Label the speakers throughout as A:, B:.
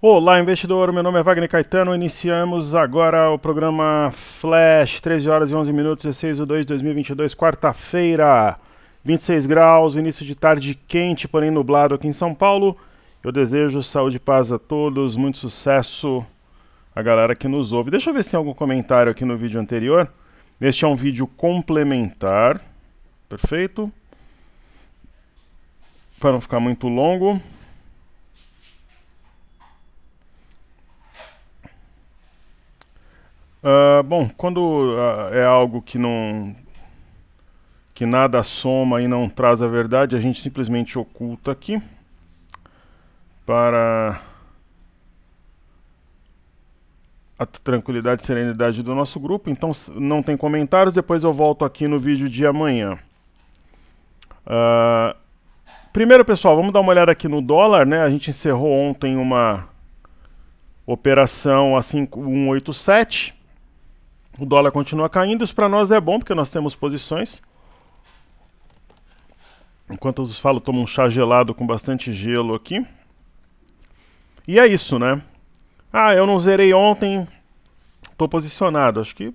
A: Olá, investidor. Meu nome é Wagner Caetano. Iniciamos agora o programa Flash, 13 horas e 11 minutos, 16 de 2 de 2022, quarta-feira, 26 graus, início de tarde quente, porém nublado aqui em São Paulo. Eu desejo saúde e paz a todos, muito sucesso a galera que nos ouve. Deixa eu ver se tem algum comentário aqui no vídeo anterior. Este é um vídeo complementar, perfeito? Para não ficar muito longo. Uh, bom, quando uh, é algo que não que nada soma e não traz a verdade, a gente simplesmente oculta aqui para a tranquilidade e serenidade do nosso grupo. Então, não tem comentários, depois eu volto aqui no vídeo de amanhã. Uh, primeiro, pessoal, vamos dar uma olhada aqui no dólar, né? A gente encerrou ontem uma operação a 5187 o dólar continua caindo, isso para nós é bom, porque nós temos posições. Enquanto eu falo, tomo um chá gelado com bastante gelo aqui. E é isso, né? Ah, eu não zerei ontem, estou posicionado. Acho que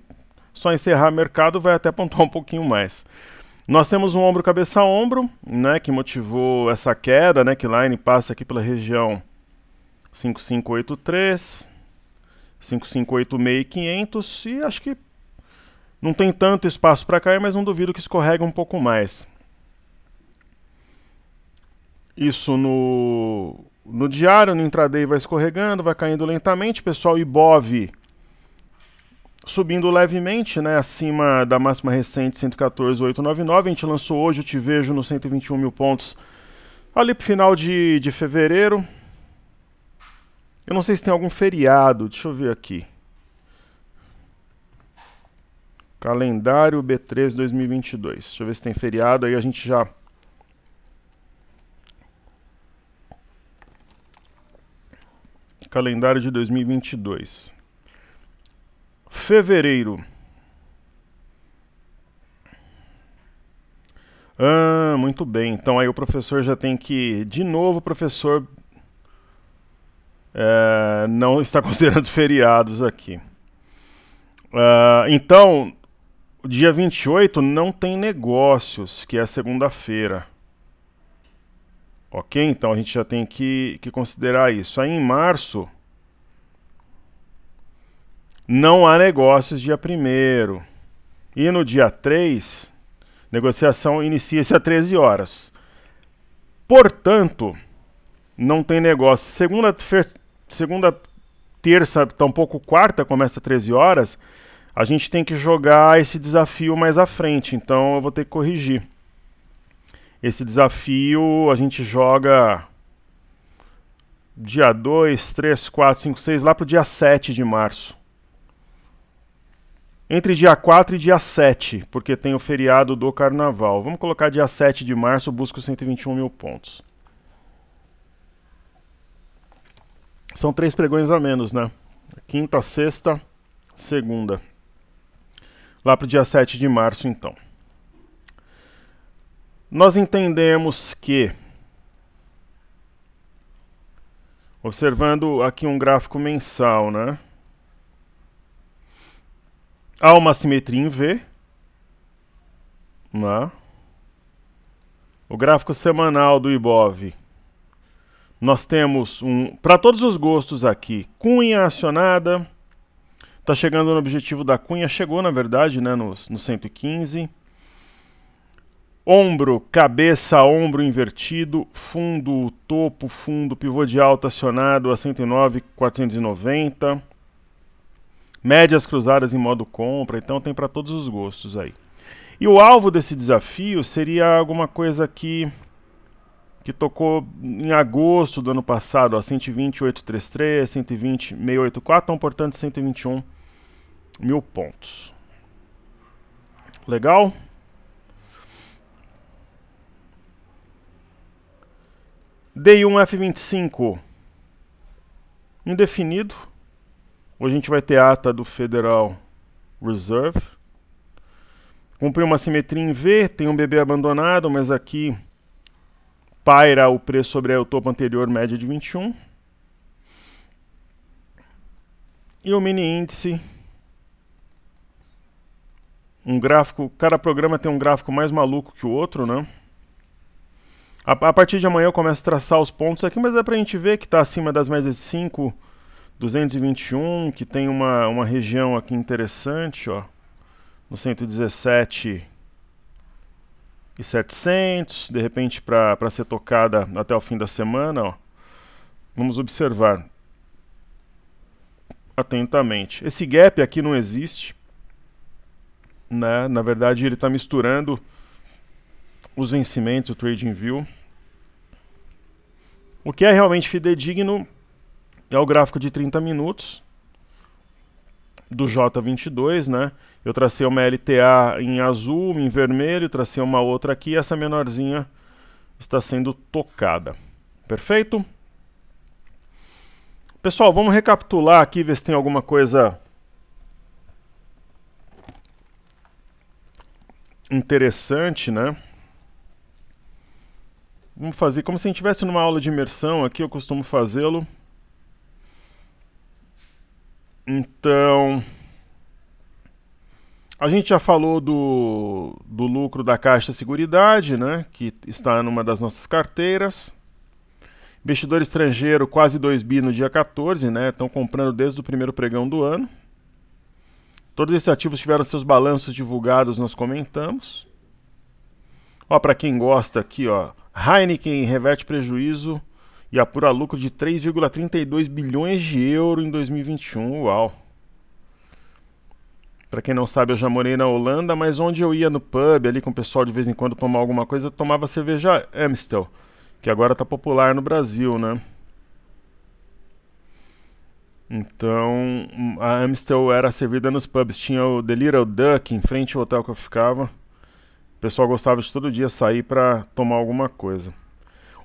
A: só encerrar mercado vai até apontar um pouquinho mais. Nós temos um ombro cabeça a ombro, né, que motivou essa queda, né, que line passa aqui pela região 5583, 5586 e acho que não tem tanto espaço para cair, mas não duvido que escorrega um pouco mais. Isso no, no diário, no intraday vai escorregando, vai caindo lentamente. Pessoal, Ibov subindo levemente, né, acima da máxima recente 114.899. A gente lançou hoje o Te Vejo no 121 mil pontos ali para final de, de fevereiro. Eu não sei se tem algum feriado. Deixa eu ver aqui. Calendário B3 2022. Deixa eu ver se tem feriado. Aí a gente já. Calendário de 2022. Fevereiro. Ah, muito bem. Então aí o professor já tem que, de novo, professor é, não está considerando feriados aqui. Uh, então, dia 28 não tem negócios, que é segunda-feira. Ok? Então a gente já tem que, que considerar isso. Aí em março, não há negócios dia 1. E no dia 3, negociação inicia-se às 13 horas. Portanto, não tem negócio. Segunda-feira segunda, terça, tampouco tá quarta, começa 13 horas, a gente tem que jogar esse desafio mais à frente, então eu vou ter que corrigir. Esse desafio a gente joga dia 2, 3, 4, 5, 6, lá pro dia 7 de março. Entre dia 4 e dia 7, porque tem o feriado do carnaval. Vamos colocar dia 7 de março, busco 121 mil pontos. São três pregões a menos, né? Quinta, sexta, segunda. Lá para o dia 7 de março, então. Nós entendemos que, observando aqui um gráfico mensal, né? Há uma simetria em V. Né? O gráfico semanal do IBOV nós temos um para todos os gostos aqui, cunha acionada. Tá chegando no objetivo da cunha, chegou na verdade, né, nos, no 115. Ombro, cabeça, ombro invertido, fundo, topo, fundo, pivô de alta acionado a 109, 490. Médias cruzadas em modo compra, então tem para todos os gostos aí. E o alvo desse desafio seria alguma coisa que que tocou em agosto do ano passado, ó, 120.833, 120.684, então portanto 121 mil pontos. Legal? D1 F25 indefinido. Hoje a gente vai ter ata do Federal Reserve. Cumpriu uma simetria em V, tem um bebê abandonado, mas aqui paira o preço sobre o topo anterior, média de 21. E o mini índice, um gráfico, cada programa tem um gráfico mais maluco que o outro, né? A, a partir de amanhã eu começo a traçar os pontos aqui, mas dá pra gente ver que está acima das médias de 5, 221, que tem uma, uma região aqui interessante, ó, no 117 e 700, de repente para ser tocada até o fim da semana, ó. Vamos observar atentamente. Esse gap aqui não existe, né? Na verdade, ele está misturando os vencimentos, o trading view. O que é realmente fidedigno é o gráfico de 30 minutos, do J22, né? Eu tracei uma LTA em azul, em vermelho, tracei uma outra aqui, e essa menorzinha está sendo tocada. Perfeito? Pessoal, vamos recapitular aqui, ver se tem alguma coisa interessante, né? Vamos fazer como se a gente estivesse numa aula de imersão aqui, eu costumo fazê-lo. Então. A gente já falou do, do lucro da Caixa Seguridade, né, que está numa das nossas carteiras. Investidor estrangeiro, quase 2 bi no dia 14, né? Estão comprando desde o primeiro pregão do ano. Todos esses ativos tiveram seus balanços divulgados, nós comentamos. Ó, para quem gosta aqui, ó, Heineken reverte prejuízo e apura lucro de 3,32 bilhões de euro em 2021. Uau! Para quem não sabe, eu já morei na Holanda, mas onde eu ia no pub ali com o pessoal de vez em quando tomar alguma coisa, tomava cerveja Amstel, que agora está popular no Brasil, né? Então, a Amstel era servida nos pubs. Tinha o The Little Duck em frente ao hotel que eu ficava. O pessoal gostava de todo dia sair para tomar alguma coisa.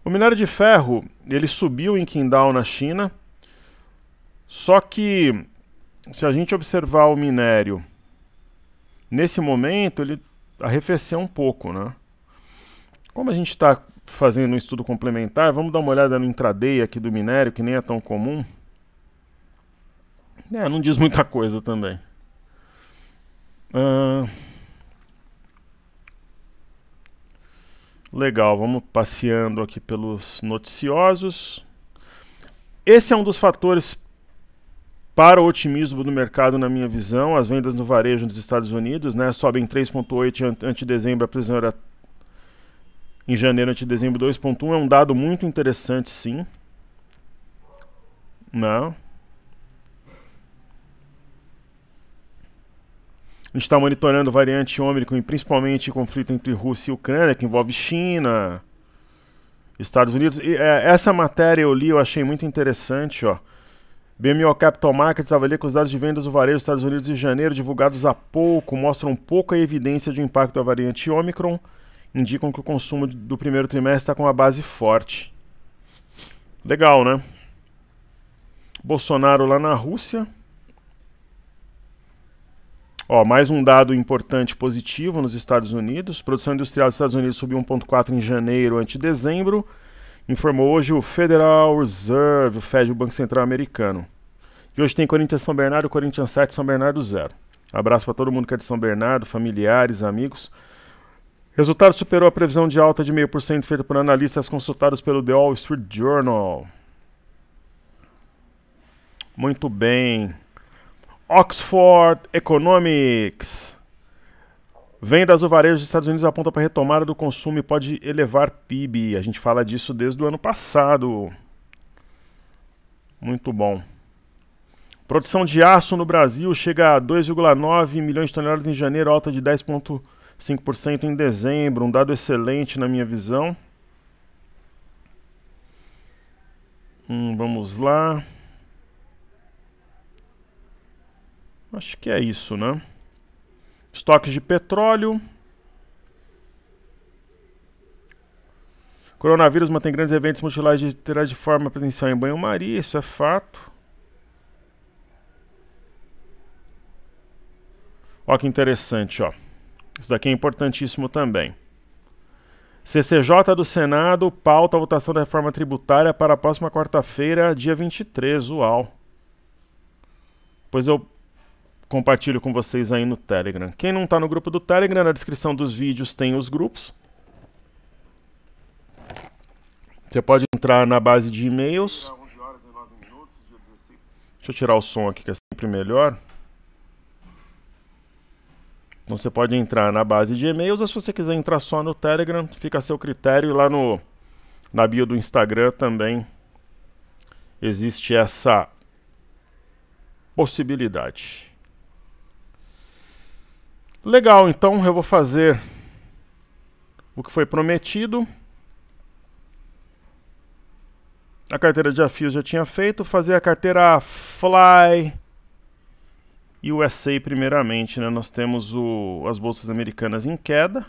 A: O minério de ferro, ele subiu em Qingdao na China, só que se a gente observar o minério nesse momento, ele arrefeceu um pouco, né? Como a gente está fazendo um estudo complementar, vamos dar uma olhada no intraday aqui do minério, que nem é tão comum. É, não diz muita coisa também. Uh... Legal, vamos passeando aqui pelos noticiosos. Esse é um dos fatores para o otimismo do mercado, na minha visão. As vendas no varejo nos Estados Unidos né, sobem 3,8 ante dezembro, a prisioneira em janeiro ante dezembro 2,1. É um dado muito interessante, sim. Não. A gente está monitorando variante Ômicron e principalmente o conflito entre Rússia e Ucrânia, que envolve China, Estados Unidos. E, é, essa matéria eu li, eu achei muito interessante, ó. BMO Capital Markets avalia que os dados de vendas do varejo dos Estados Unidos em janeiro, divulgados há pouco, mostram pouca evidência de um impacto da variante Ômicron, indicam que o consumo do primeiro trimestre está com uma base forte. Legal, né? Bolsonaro lá na Rússia. Ó, mais um dado importante positivo nos Estados Unidos. Produção industrial dos Estados Unidos subiu 1,4 em janeiro ante dezembro, informou hoje o Federal Reserve, o Fed, o Banco Central Americano. E hoje tem Corinthians São Bernardo, Corinthians 7, São Bernardo 0. Abraço para todo mundo que é de São Bernardo, familiares, amigos. Resultado superou a previsão de alta de 0,5% feita por analistas consultados pelo The Wall Street Journal. Muito bem. Oxford Economics. Vendas do varejo dos Estados Unidos aponta para retomada do consumo e pode elevar PIB. A gente fala disso desde o ano passado. Muito bom. Produção de aço no Brasil chega a 2,9 milhões de toneladas em janeiro, alta de 10,5% em dezembro. Um dado excelente na minha visão. Hum, vamos lá. Acho que é isso, né? Estoques de petróleo. Coronavírus mantém grandes eventos multilaterais de, de forma presencial em banho-maria, isso é fato. Olha que interessante, ó. Isso daqui é importantíssimo também. CCJ do Senado pauta a votação da reforma tributária para a próxima quarta-feira, dia 23, uau. Pois eu compartilho com vocês aí no Telegram. Quem não está no grupo do Telegram, na descrição dos vídeos tem os grupos. Você pode entrar na base de e-mails. Deixa eu tirar o som aqui que é sempre melhor. Então você pode entrar na base de e-mails, ou se você quiser entrar só no Telegram, fica a seu critério. Lá no, na bio do Instagram também existe essa possibilidade. Legal, então eu vou fazer o que foi prometido. A carteira de desafios já tinha feito, fazer a carteira Fly e o USA primeiramente, né? Nós temos o, as bolsas americanas em queda.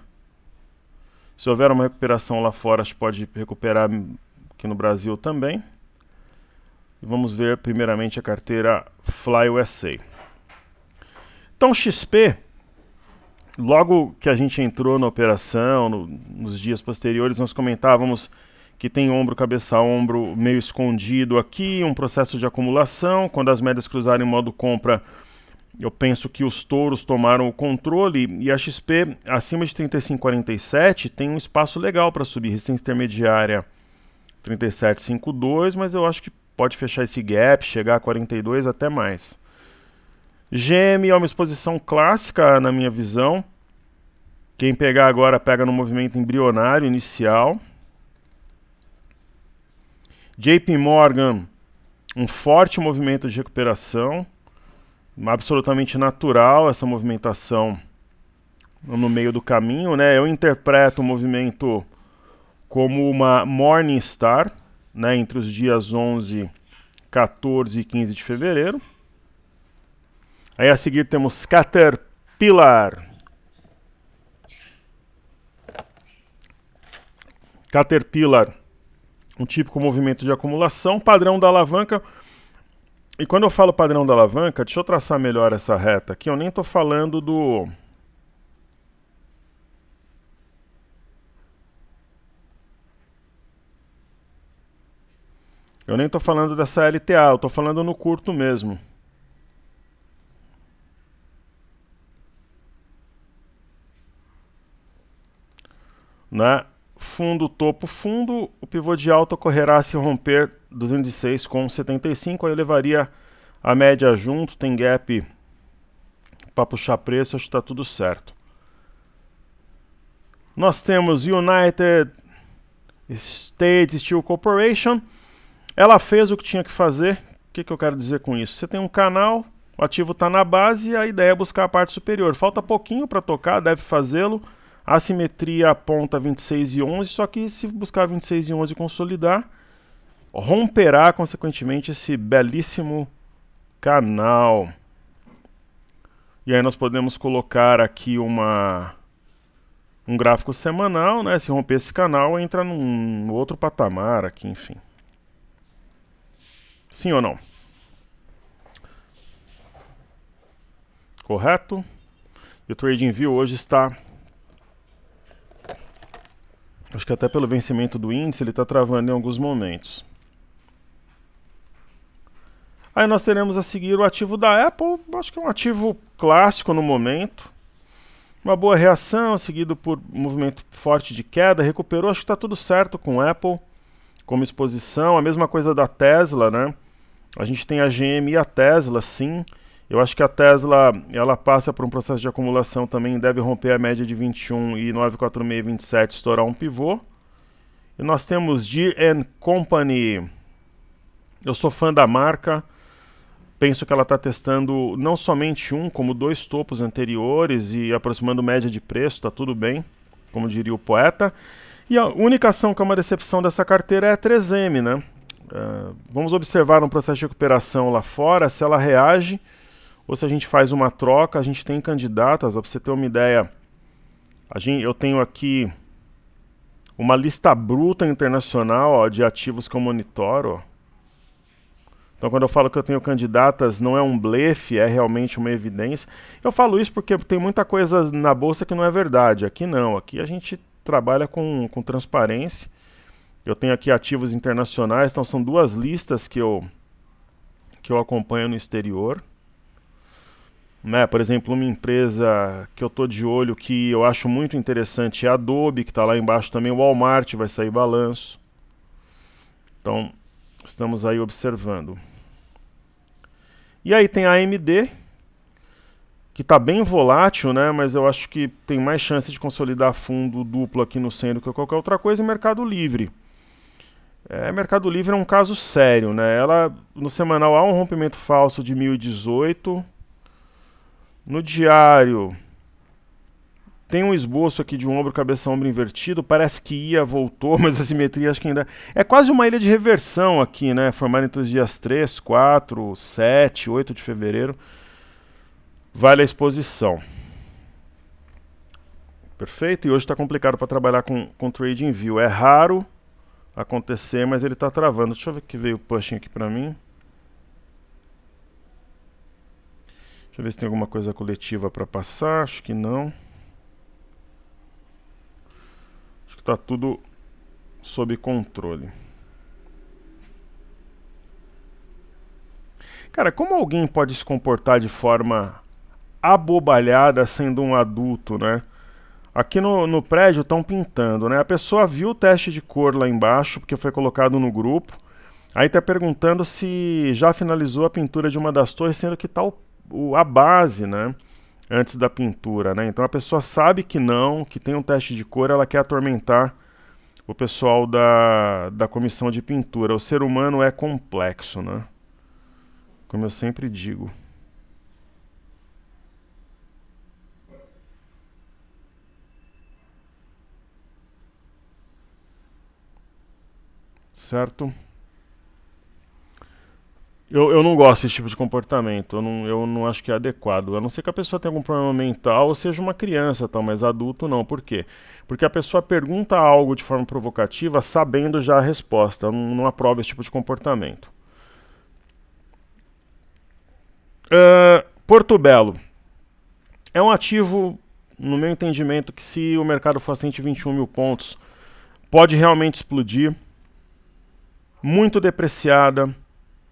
A: Se houver uma recuperação lá fora, a gente pode recuperar aqui no Brasil também. E vamos ver primeiramente a carteira Fly USA. Então XP logo que a gente entrou na operação, no, nos dias posteriores, nós comentávamos que tem ombro cabeça ombro meio escondido aqui, um processo de acumulação. Quando as médias cruzarem em modo compra, eu penso que os touros tomaram o controle e a XP acima de 35,47 tem um espaço legal para subir. Resistência intermediária 37,52, mas eu acho que pode fechar esse gap, chegar a 42 até mais. GM é uma exposição clássica na minha visão. Quem pegar agora pega no movimento embrionário inicial. JP Morgan, um forte movimento de recuperação, absolutamente natural essa movimentação no meio do caminho, né? Eu interpreto o movimento como uma morning star, né, entre os dias 11, 14 e 15 de fevereiro. Aí a seguir temos Caterpillar. Caterpillar, um típico movimento de acumulação, padrão da alavanca. E quando eu falo padrão da alavanca, deixa eu traçar melhor essa reta aqui. Eu nem estou falando do... Eu nem estou falando dessa LTA, eu estou falando no curto mesmo. Né? Fundo, topo, fundo, o pivô de alta ocorrerá se romper 206,75, aí levaria a média junto, tem gap para puxar preço, acho que está tudo certo. Nós temos United States Steel Corporation. Ela fez o que tinha que fazer. O que, que eu quero dizer com isso? Você tem um canal, o ativo está na base, a ideia é buscar a parte superior. Falta pouquinho para tocar, deve fazê-lo. A simetria aponta 26 e 11, só que se buscar 26 e 11 consolidar, romperá consequentemente esse belíssimo canal. E aí nós podemos colocar aqui uma um gráfico semanal, né? Se romper esse canal, entra num outro patamar aqui, enfim. Sim ou não? Correto? E o TradingView hoje está Acho que até pelo vencimento do índice ele está travando em alguns momentos. Aí nós teremos a seguir o ativo da Apple, acho que é um ativo clássico no momento. Uma boa reação, seguido por movimento forte de queda, recuperou, acho que está tudo certo com Apple como exposição. A mesma coisa da Tesla, né? A gente tem a GM e a Tesla, sim. Eu acho que a Tesla ela passa por um processo de acumulação também, deve romper a média de 21 e 94627 estourar um pivô. E nós temos Deer Company. Eu sou fã da marca. Penso que ela está testando não somente um, como dois topos anteriores e aproximando média de preço, está tudo bem, como diria o poeta. E a única ação que é uma decepção dessa carteira é a 3M, né? Uh, vamos observar um processo de recuperação lá fora, se ela reage ou se a gente faz uma troca, a gente tem candidatas, para você ter uma ideia, a gente, eu tenho aqui uma lista bruta internacional ó, de ativos que eu monitoro. Então, quando eu falo que eu tenho candidatas, não é um blefe, é realmente uma evidência. Eu falo isso porque tem muita coisa na bolsa que não é verdade. Aqui não, aqui a gente trabalha com, com transparência. Eu tenho aqui ativos internacionais, então são duas listas que eu, que eu acompanho no exterior. Né? Por exemplo, uma empresa que eu estou de olho que eu acho muito interessante é a Adobe, que está lá embaixo também, o Walmart vai sair balanço. Então, estamos aí observando. E aí tem a AMD, que está bem volátil, né? mas eu acho que tem mais chance de consolidar fundo duplo aqui no centro que qualquer outra coisa, e Mercado Livre. É, Mercado Livre é um caso sério, né? Ela no semanal há um rompimento falso de 1018, no diário, tem um esboço aqui de um ombro, cabeça, ombro invertido. Parece que ia, voltou, mas a simetria acho que ainda. É quase uma ilha de reversão aqui, né? Formada entre os dias 3, 4, 7, 8 de fevereiro. Vale a exposição. Perfeito? E hoje está complicado para trabalhar com, com Trading View. É raro acontecer, mas ele está travando. Deixa eu ver que veio o pushing aqui para mim. Deixa eu ver se tem alguma coisa coletiva para passar. Acho que não. Acho que está tudo sob controle. Cara, como alguém pode se comportar de forma abobalhada sendo um adulto, né? Aqui no, no prédio estão pintando, né? A pessoa viu o teste de cor lá embaixo, porque foi colocado no grupo. Aí tá perguntando se já finalizou a pintura de uma das torres, sendo que tá o o, a base, né? Antes da pintura, né? Então a pessoa sabe que não, que tem um teste de cor, ela quer atormentar o pessoal da, da comissão de pintura. O ser humano é complexo, né? Como eu sempre digo. Certo? Eu, eu não gosto desse tipo de comportamento, eu não, eu não acho que é adequado. A não ser que a pessoa tenha algum problema mental ou seja uma criança, tal, mas adulto não. Por quê? Porque a pessoa pergunta algo de forma provocativa sabendo já a resposta. Eu não, não aprovo esse tipo de comportamento. Uh, Porto Belo. É um ativo, no meu entendimento, que se o mercado for a 121 mil pontos, pode realmente explodir. Muito depreciada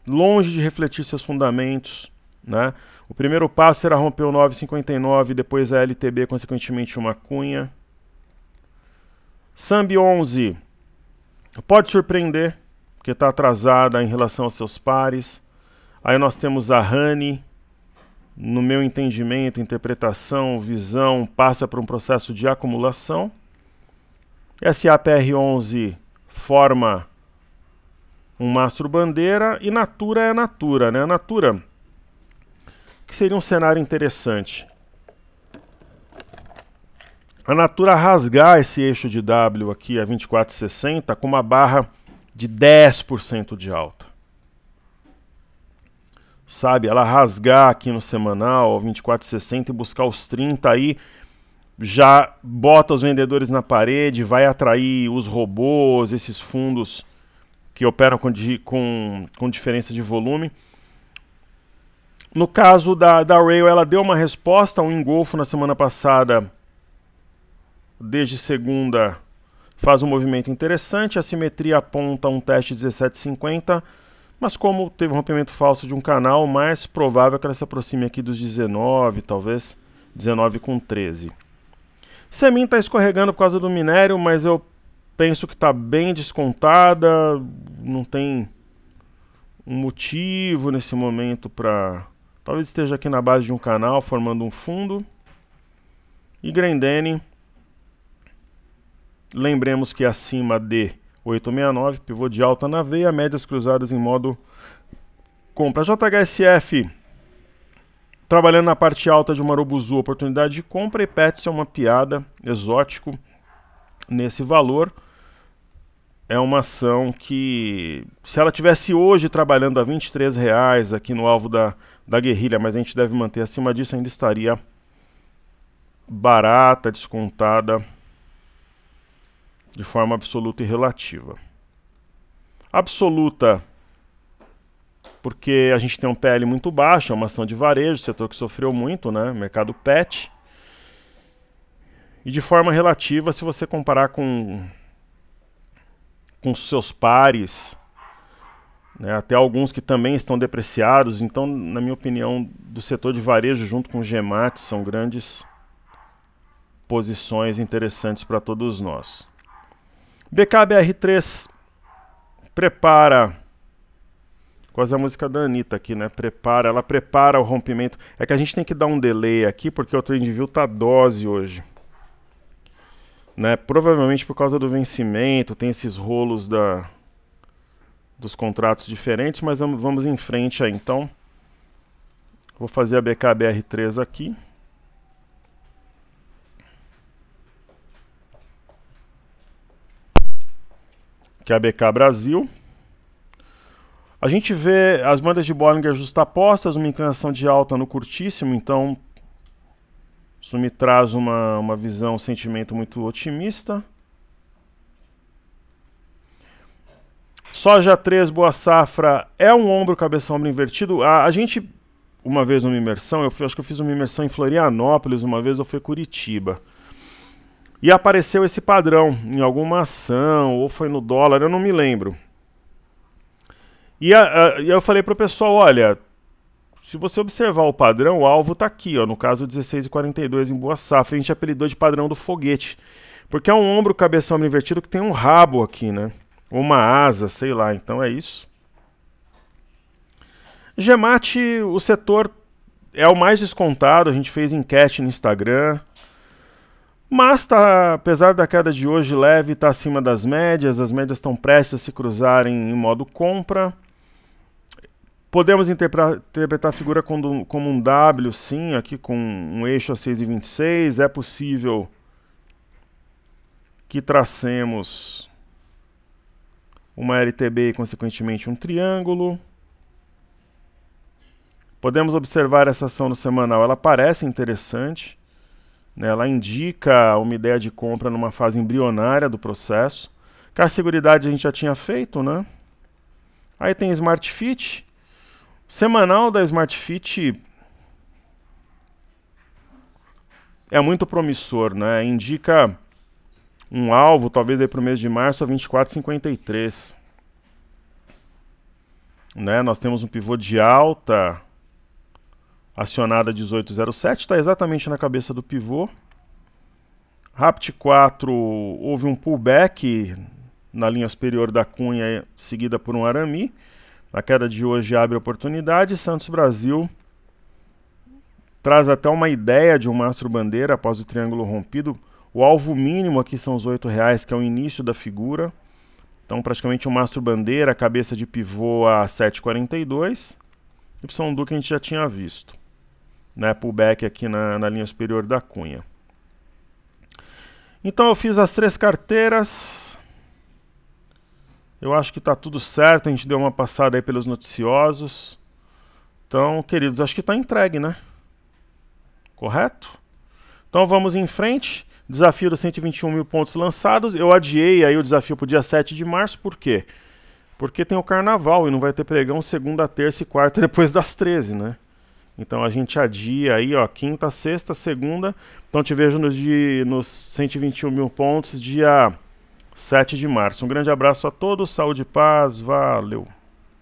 A: longe de refletir seus fundamentos. Né? O primeiro passo será romper o 959, depois a LTB, consequentemente uma cunha. Sambi 11 pode surpreender, porque está atrasada em relação aos seus pares. Aí nós temos a Rani, no meu entendimento, interpretação, visão, passa por um processo de acumulação. SAPR11 forma um mastro bandeira e Natura é Natura, né? Natura, que seria um cenário interessante. A Natura rasgar esse eixo de W aqui a 24,60 com uma barra de 10% de alta. Sabe, ela rasgar aqui no semanal 24,60 e buscar os 30 aí já bota os vendedores na parede, vai atrair os robôs, esses fundos que operam com, di, com, com diferença de volume. No caso da, da Rail, ela deu uma resposta a um engolfo na semana passada. Desde segunda, faz um movimento interessante. A simetria aponta um teste 17,50. Mas como teve um rompimento falso de um canal, mais provável é que ela se aproxime aqui dos 19, talvez 19 com 13. Semin está escorregando por causa do minério, mas eu penso que está bem descontada, não tem um motivo nesse momento para... Talvez esteja aqui na base de um canal, formando um fundo. E Grendene, lembremos que acima de 869, pivô de alta na veia, médias cruzadas em modo compra. JHSF trabalhando na parte alta de Marubuzu, oportunidade de compra e pets é uma piada exótico nesse valor é uma ação que, se ela tivesse hoje trabalhando a 23 reais aqui no alvo da, da guerrilha, mas a gente deve manter acima disso, ainda estaria barata, descontada de forma absoluta e relativa. Absoluta, porque a gente tem um PL muito baixo, é uma ação de varejo, setor que sofreu muito, né? Mercado pet. E de forma relativa, se você comparar com com seus pares, né, até alguns que também estão depreciados. Então, na minha opinião, do setor de varejo junto com o Gemat são grandes posições interessantes para todos nós. BKBR3 prepara quase a música da Anitta aqui, né? Prepara, ela prepara o rompimento. É que a gente tem que dar um delay aqui porque o Trendview tá dose hoje. Né? Provavelmente por causa do vencimento, tem esses rolos da, dos contratos diferentes, mas vamos em frente aí. Então, vou fazer a BKBR3 aqui. Que é a BK Brasil. A gente vê as bandas de Bollinger justapostas, uma inclinação de alta no curtíssimo, então isso me traz uma, uma visão, um sentimento muito otimista. Soja 3, boa safra, é um ombro, cabeça, ombro invertido. A, a gente, uma vez numa imersão, eu fui, acho que eu fiz uma imersão em Florianópolis, uma vez eu fui Curitiba. E apareceu esse padrão em alguma ação, ou foi no dólar, eu não me lembro. E, a, a, e eu falei para o pessoal, olha, se você observar o padrão, o alvo está aqui, ó, no caso 16 e 42 em Boa Safra. A gente apelidou de padrão do foguete, porque é um ombro cabeção invertido que tem um rabo aqui, né? Ou uma asa, sei lá, então é isso. Gemate, o setor é o mais descontado, a gente fez enquete no Instagram. Mas tá, apesar da queda de hoje leve, está acima das médias, as médias estão prestes a se cruzarem em modo compra. Podemos interpretar a figura como, um W, sim, aqui com um eixo a 6,26. É possível que tracemos uma LTB e, consequentemente, um triângulo. Podemos observar essa ação no semanal, ela parece interessante, né? ela indica uma ideia de compra numa fase embrionária do processo. Car Seguridade a gente já tinha feito, né? Aí tem Smart Fit, Semanal da Smart Fit é muito promissor, né? Indica um alvo, talvez para o mês de março a 24,53. Né? Nós temos um pivô de alta acionada 18,07, está exatamente na cabeça do pivô. Rapt 4 houve um pullback na linha superior da cunha, seguida por um arami. A queda de hoje abre oportunidade. Santos Brasil traz até uma ideia de um mastro-bandeira após o triângulo rompido. O alvo mínimo aqui são os R$ reais, que é o início da figura. Então, praticamente um mastro-bandeira, cabeça de pivô a 7,42. Y que a gente já tinha visto. Né? Pullback aqui na, na linha superior da cunha. Então, eu fiz as três carteiras. Eu acho que está tudo certo, a gente deu uma passada aí pelos noticiosos. Então, queridos, acho que está entregue, né? Correto? Então vamos em frente. Desafio dos 121 mil pontos lançados. Eu adiei aí o desafio para o dia 7 de março, por quê? Porque tem o carnaval e não vai ter pregão segunda, terça e quarta depois das 13, né? Então a gente adia aí, ó, quinta, sexta, segunda. Então te vejo nos, de, nos 121 mil pontos, dia 7 de março. Um grande abraço a todos, saúde e paz, valeu!